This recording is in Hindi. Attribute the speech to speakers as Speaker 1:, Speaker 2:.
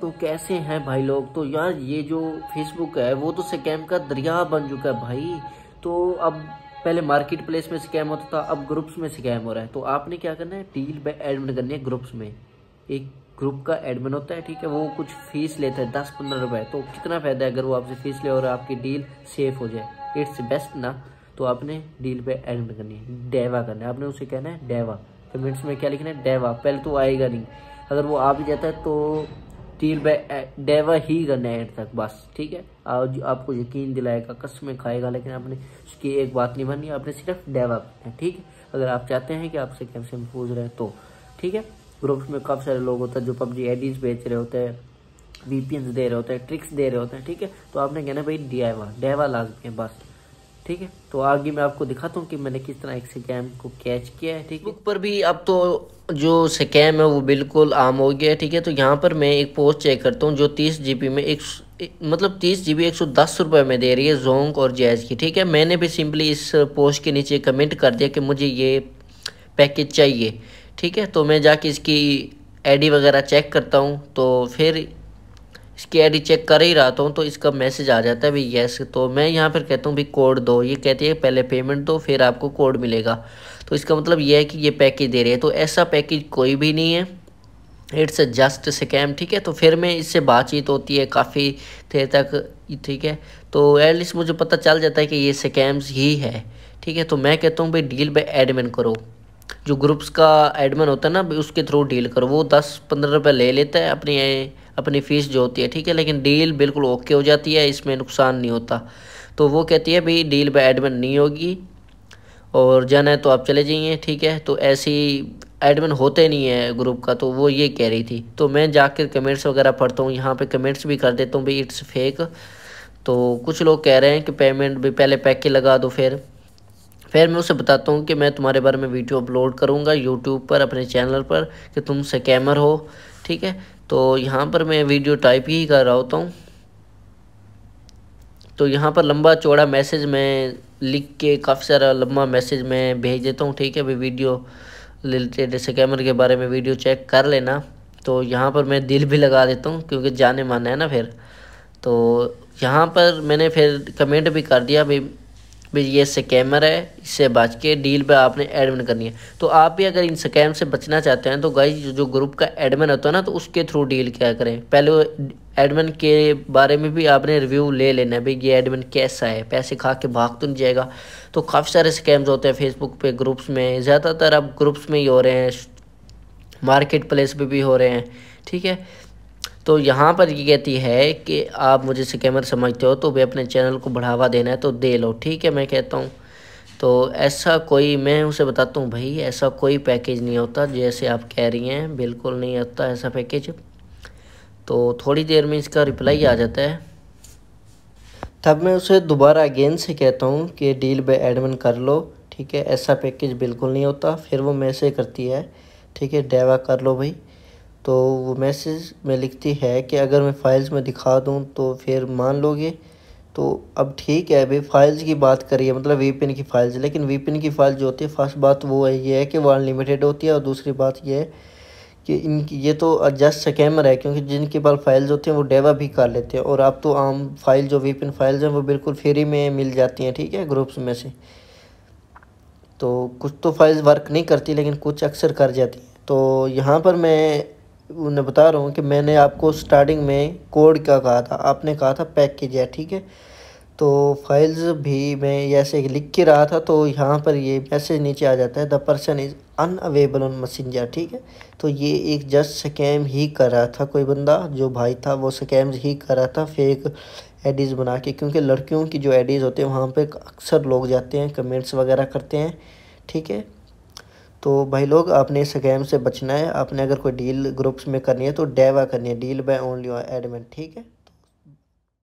Speaker 1: तो कैसे हैं भाई लोग तो यार ये जो फेसबुक है वो तो स्कैम का दरिया बन चुका है भाई तो अब पहले मार्केट प्लेस में स्कैम होता था अब ग्रुप्स में स्कैम हो रहा है तो आपने क्या करना है डील पे एडमिन करनी है ग्रुप्स में एक ग्रुप का एडमिन होता है ठीक है वो कुछ फीस लेता है दस पंद्रह रुपए तो कितना फ़ायदा है अगर वो आपसे फीस ले और आपकी डील सेफ हो जाए इट्स बेस्ट ना तो आपने डील पे एडमिन करनी है डेवा करना है आपने उसे कहना है डेवा कमेंट्स में क्या लिखना है डेवा पहले तो आएगा नहीं अगर वो आ भी जाता है तो कील डेवा ही गने तक बस ठीक है आज आपको यकीन दिलाएगा कसमें खाएगा लेकिन आपने उसकी एक बात नहीं बननी आपने सिर्फ डेवा करना है ठीक है अगर आप चाहते हैं कि आपसे कैसे महफूज रहे तो ठीक है ग्रुप्स में काफ़ी सारे लोग होते हैं जो पबजी एडीज बेच रहे होते हैं वीपीएन दे रहे होते हैं ट्रिक्स दे रहे होते हैं ठीक है तो आपने कहना भाई डेवा डेवा लाजमी है बस ठीक है तो आगे मैं आपको दिखाता हूँ कि मैंने किस तरह एक स्कैम को कैच किया है ठीक है बुक पर भी अब तो जो स्कैम है वो बिल्कुल आम हो गया है ठीक है तो यहाँ पर मैं एक पोस्ट चेक करता हूँ जो तीस जी में एक मतलब तीस जी बी एक सौ दस रुपये में दे रही है जोंग और जैज की ठीक है मैंने भी सिंपली इस पोस्ट के नीचे कमेंट कर दिया कि मुझे ये पैकेज चाहिए ठीक है तो मैं जाके इसकी आईडी वगैरह चेक करता हूँ तो फिर इसकी आईडी चेक कर ही रहा हूँ तो इसका मैसेज आ जाता है भाई यस तो मैं यहाँ पर कहता हूँ भाई कोड दो ये कहती है पहले पेमेंट दो फिर आपको कोड मिलेगा तो इसका मतलब ये है कि ये पैकेज दे रही है तो ऐसा पैकेज कोई भी नहीं है इट्स जस्ट स्कैम ठीक है तो फिर मैं इससे बातचीत होती है काफ़ी देर तक ठीक है तो एटलीस्ट मुझे पता चल जाता है कि ये स्कैम्स ही है ठीक है तो मैं कहता हूँ भाई डील बाई एडमिन करो जो ग्रुप्स का एडमिन होता है ना उसके थ्रू डील करो वो दस पंद्रह रुपये ले लेता है अपनी अपनी फ़ीस जो होती है ठीक है लेकिन डील बिल्कुल ओके हो जाती है इसमें नुकसान नहीं होता तो वो कहती है भाई डील पर एडमिन नहीं होगी और जाना है तो आप चले जाइए ठीक है तो ऐसी एडमिन होते नहीं है ग्रुप का तो वो ये कह रही थी तो मैं जाकर कमेंट्स वगैरह पढ़ता हूँ यहाँ पे कमेंट्स भी कर देता हूँ भाई इट्स फेक तो कुछ लोग कह रहे हैं कि पेमेंट भी पहले पैक के लगा दो फिर फिर मैं उसे बताता हूँ कि मैं तुम्हारे बारे में वीडियो अपलोड करूँगा यूट्यूब पर अपने चैनल पर कि तुम स्कैमर हो ठीक है तो यहाँ पर मैं वीडियो टाइप ही कर रहा होता हूँ तो यहाँ पर लंबा चौड़ा मैसेज मैं लिख के काफ़ी सारा लंबा मैसेज मैं भेज देता हूँ ठीक है अभी वीडियो रिलेटेड जैसे कैमरे के बारे में वीडियो चेक कर लेना तो यहाँ पर मैं दिल भी लगा देता हूँ क्योंकि जाने माना है ना फिर तो यहाँ पर मैंने फिर कमेंट भी कर दिया भाई भाई ये स्कैमर है इससे बच के डील पे आपने एडमिन करनी है तो आप भी अगर इन स्कैम से बचना चाहते हैं तो गाइज जो ग्रुप का एडमिन होता है ना तो उसके थ्रू डील क्या करें पहले एडमिन के बारे में भी आपने रिव्यू ले लेना है भाई ये एडमिन कैसा है पैसे खा के भाग तो नहीं जाएगा तो काफ़ी सारे स्कैम्स होते हैं फेसबुक पे ग्रुप्स में ज़्यादातर अब ग्रुप्स में ही हो रहे हैं मार्केट प्लेस पर भी हो रहे हैं ठीक है तो यहाँ पर ये कहती है कि आप मुझे स्कैमर समझते हो तो भी अपने चैनल को बढ़ावा देना है तो दे लो ठीक है मैं कहता हूँ तो ऐसा कोई मैं उसे बताता हूँ भाई ऐसा कोई पैकेज नहीं होता जैसे आप कह रही हैं बिल्कुल नहीं होता ऐसा पैकेज तो थोड़ी देर में इसका रिप्लाई आ जाता है तब मैं उसे दोबारा अगेन से कहता हूँ कि डील पे एडमिन कर लो ठीक है ऐसा पैकेज बिल्कुल नहीं होता फिर वो मैसेज करती है ठीक है डेवा कर लो भाई तो वो मैसेज में लिखती है कि अगर मैं फ़ाइल्स में दिखा दूँ तो फिर मान लोगे तो अब ठीक है अभी फ़ाइल्स की बात करिए मतलब वीपिन की फ़ाइल्स लेकिन वीपिन की फ़ाइल जो होती है फर्स्ट बात वो है ये है कि वो अनलिमिटेड होती है और दूसरी बात ये है कि इनकी ये तो जस्ट स्कैमर है क्योंकि जिनके पास फाइल्स होती हैं वो डेवा भी कर लेते हैं और आप तो आम फाइल जो वीपिन फाइल्स हैं वो बिल्कुल फ्री में मिल जाती हैं ठीक है ग्रुप्स में से तो कुछ तो फाइल्स वर्क नहीं करती लेकिन कुछ अक्सर कर जाती हैं तो यहाँ पर मैं उन्हें बता रहा हूँ कि मैंने आपको स्टार्टिंग में कोड का कहा था आपने कहा था पैक कीजिए ठीक है तो फाइल्स भी मैं ऐसे लिख के रहा था तो यहाँ पर ये मैसेज नीचे आ जाता है the person is unavailable on messenger ठीक है तो ये एक जस्ट स्कैम ही कर रहा था कोई बंदा जो भाई था वो स्कैम ही कर रहा था फेक एडीज़ बना के क्योंकि लड़कियों की जो एडीज़ होते हैं वहाँ पर अक्सर लोग जाते हैं कमेंट्स वगैरह करते हैं ठीक है तो भाई लोग आपने इस गैम से बचना है आपने अगर कोई डील ग्रुप्स में करनी है तो डेवा करनी है डील बाय ओनली एडमेंट ठीक है